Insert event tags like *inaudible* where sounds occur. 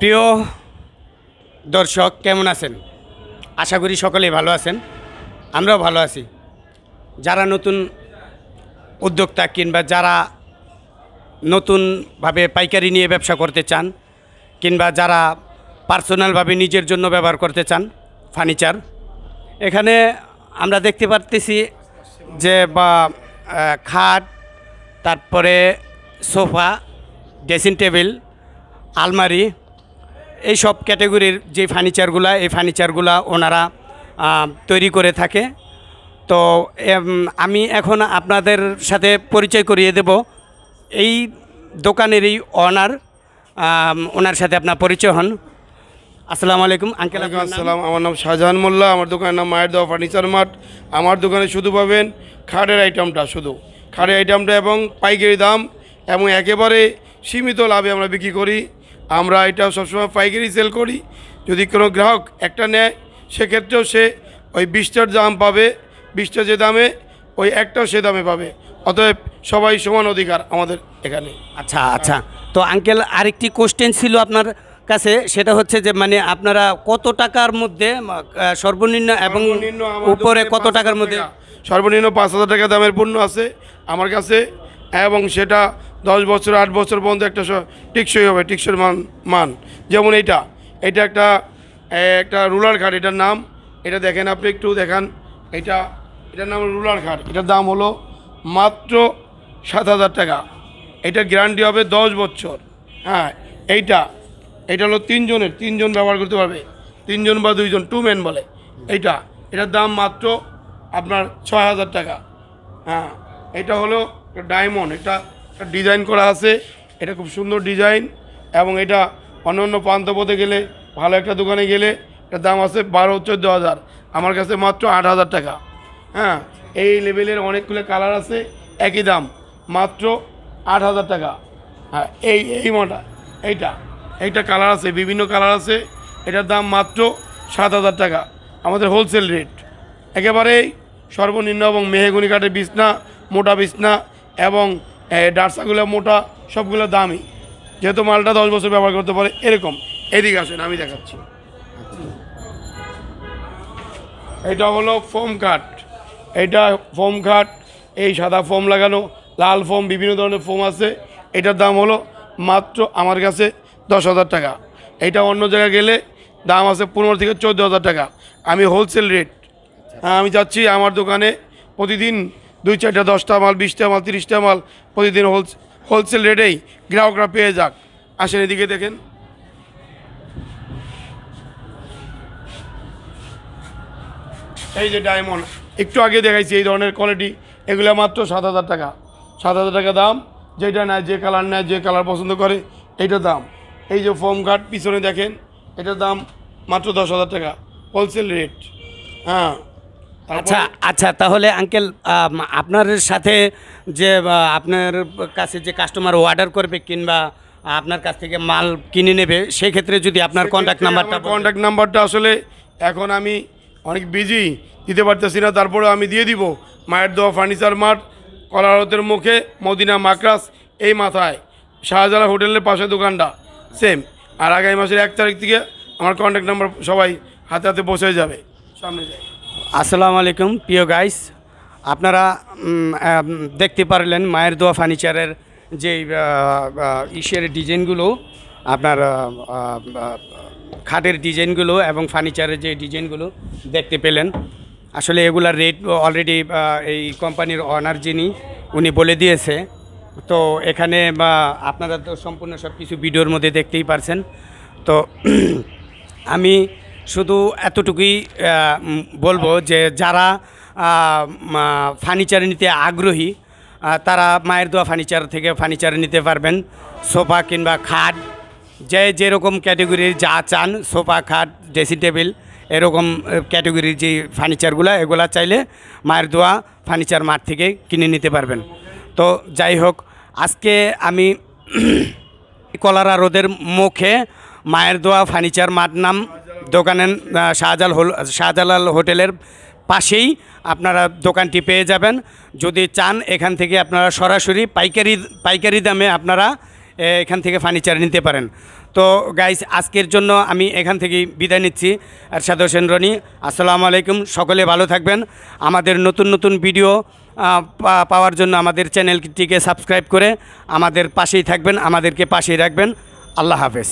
প্রিয় দর্শক কেমন আছেন আশা করি সকলেই ভালো আছেন আমরাও ভালো আছি যারা নতুন উদ্যোক্তা কিংবা যারা নতুনভাবে পাইকারি নিয়ে ব্যবসা করতে চান কিংবা যারা পার্সোনালভাবে নিজের জন্য ব্যবহার করতে চান ফার্নিচার এখানে আমরা দেখতে পারতেছি যে বা খাট তারপরে সোফা ড্রেসিং টেবিল আলমারি এই সব ক্যাটাগরির যে ফার্নিচারগুলা এই ফার্নিচারগুলা ওনারা তৈরি করে থাকে তো আমি এখন আপনাদের সাথে পরিচয় করিয়ে দেব এই দোকানের এই অনার ওনার সাথে আপনার পরিচয় হন আসসালামু আলাইকুম আঙ্কেল আসসালাম আমার নাম শাহজাহান মোল্লা আমার দোকানের নাম মায়ের দেওয়া ফার্নিচার মাঠ আমার দোকানে শুধু পাবেন খাটের আইটেমটা শুধু খাটের আইটেমটা এবং পাইকারি দাম এবং একেবারে সীমিত লাভে আমরা বিক্রি করি আমরা এটা সবসময় পাইকারি সেল করি যদি কোনো গ্রাহক একটা নেয় সেক্ষেত্রেও সে ওই বিশটার দাম পাবে বিশটা যে দামে ওই একটাও সে দামে পাবে অতএব সবাই সমান অধিকার আমাদের এখানে আচ্ছা আচ্ছা তো আঙ্কেল আরেকটি কোশ্চেন ছিল আপনার কাছে সেটা হচ্ছে যে মানে আপনারা কত টাকার মধ্যে সর্বনিম্ন এবং উপরে কত টাকার মধ্যে সর্বনিম্ন পাঁচ হাজার টাকা দামের পণ্য আছে আমার কাছে এবং সেটা দশ বছর আট বছর পর্যন্ত একটা টিকসই হবে টেকসই মান মান যেমন এইটা এটা একটা একটা রুলার খাট এটার নাম এটা দেখেন আপনি একটু দেখান এটা এটার নাম রুলার খাট এটার দাম হলো মাত্র সাত হাজার টাকা এটা গ্যারান্টি হবে দশ বছর হ্যাঁ এইটা এটা হলো তিনজনের তিনজন ব্যবহার করতে পারবে তিনজন বা দুইজন টু ম্যান বলে এইটা এটার দাম মাত্র আপনার ছয় হাজার টাকা হ্যাঁ এটা হলো ডায়মন্ড এটা ডিজাইন করা আছে এটা খুব সুন্দর ডিজাইন এবং এটা প্রান্ত পথে গেলে ভালো একটা দোকানে গেলে এটার দাম আছে বারো চোদ্দো হাজার আমার কাছে মাত্র আট হাজার টাকা হ্যাঁ এই লেভেলের অনেকগুলো কালার আছে একই দাম মাত্র আট হাজার টাকা হ্যাঁ এই এই মটা এইটা এইটা কালার আছে বিভিন্ন কালার আছে এটার দাম মাত্র সাত হাজার টাকা আমাদের হোলসেল রেট একেবারেই সর্বনিম্ন এবং মেহেগুনি কাঠের বিছনা মোটা বিছনা এবং ডার্সাগুলো মোটা সবগুলো দামি যেহেতু মালটা দশ বছর ব্যবহার করতে পারে এরকম এদিকে আসেন আমি দেখাচ্ছি এটা হলো ফোম কাট এটা ফোম কাট এই সাদা ফোম লাগানো লাল ফোম বিভিন্ন ধরনের ফোম আছে এটার দাম হলো মাত্র আমার কাছে দশ হাজার টাকা এটা অন্য জায়গায় গেলে দাম আছে পনেরো থেকে চোদ্দো হাজার টাকা আমি হোলসেল হ্যাঁ, রেট আমি চাচ্ছি আমার দোকানে প্রতিদিন দুই চারটা দশটা মাল বিশটা মাল তিরিশটা মাল প্রতিদিন হোলসেল রেটেই গ্রাহকরা পেয়ে যাক আসেন এদিকে দেখেন এই যে ডায়মন্ড একটু আগে দেখাইছি এই ধরনের কোয়ালিটি এগুলো মাত্র সাত হাজার টাকা সাত হাজার টাকা দাম যেটা নেয় যে কালার নেয় যে কালার পছন্দ করে এইটার দাম এই যে ফোম কার্ড পিছনে দেখেন এটার দাম মাত্র দশ হাজার টাকা হোলসেল রেট হ্যাঁ আচ্ছা আচ্ছা তাহলে আঙ্কেল আপনার সাথে যে আপনার কাছে যে কাস্টমার অর্ডার করবে কিংবা আপনার কাছ থেকে মাল কিনে নেবে সেক্ষেত্রে যদি আপনার কন্ট্যাক্ট নাম্বারটা কন্ট্যাক্ট নাম্বারটা আসলে এখন আমি অনেক বিজি দিতে পারতেছি না তারপরে আমি দিয়ে দিব মায়ের দোয়া ফার্নিচার মাঠ কলারতের মুখে মদিনা মাকরাস এই মাথায় শাহজালা হোটেলের পাশে দোকানটা সেম আর আগামী মাসের এক তারিখ থেকে আমার কন্ট্যাক্ট নাম্বার সবাই হাতে হাতে পৌঁছে যাবে সামনে যায় আসসালামু আলাইকুম প্রিয় গাইস আপনারা দেখতে পারলেন মায়ের দোয়া ফার্নিচারের যে ইসের ডিজাইনগুলো আপনার খাটের ডিজাইনগুলো এবং ফার্নিচারের যে ডিজাইনগুলো দেখতে পেলেন আসলে এগুলার রেট অলরেডি এই কোম্পানির অনার যিনি উনি বলে দিয়েছে তো এখানে আপনারা তো সম্পূর্ণ সব কিছু ভিডিওর মধ্যে দেখতেই পারছেন তো *clears throat* আমি শুধু এতটুকুই বলবো যে যারা ফার্নিচার নিতে আগ্রহী তারা মায়ের দোয়া ফার্নিচার থেকে ফার্নিচার নিতে পারবেন সোফা কিংবা খাট যে যেরকম ক্যাটেগরির যা চান সোফা খাট ড্রেসিং টেবিল এরকম ক্যাটেগরির যে ফার্নিচারগুলো এগুলা চাইলে মায়ের দোয়া ফার্নিচার মাঠ থেকে কিনে নিতে পারবেন তো যাই হোক আজকে আমি *clears throat* কলারা রোদের মুখে মায়ের দোয়া ফার্নিচার মাঠ নাম দোকানের শাহজাল শাহজালাল হোটেলের পাশেই আপনারা দোকানটি পেয়ে যাবেন যদি চান এখান থেকে আপনারা সরাসরি পাইকারি পাইকারি দামে আপনারা এখান থেকে ফার্নিচার নিতে পারেন তো গাইস আজকের জন্য আমি এখান থেকেই বিদায় নিচ্ছি এরশাদ হোসেন রনি আসসালামু আলাইকুম সকলে ভালো থাকবেন আমাদের নতুন নতুন ভিডিও পাওয়ার জন্য আমাদের চ্যানেলটিকে সাবস্ক্রাইব করে আমাদের পাশেই থাকবেন আমাদেরকে পাশেই রাখবেন আল্লাহ হাফেজ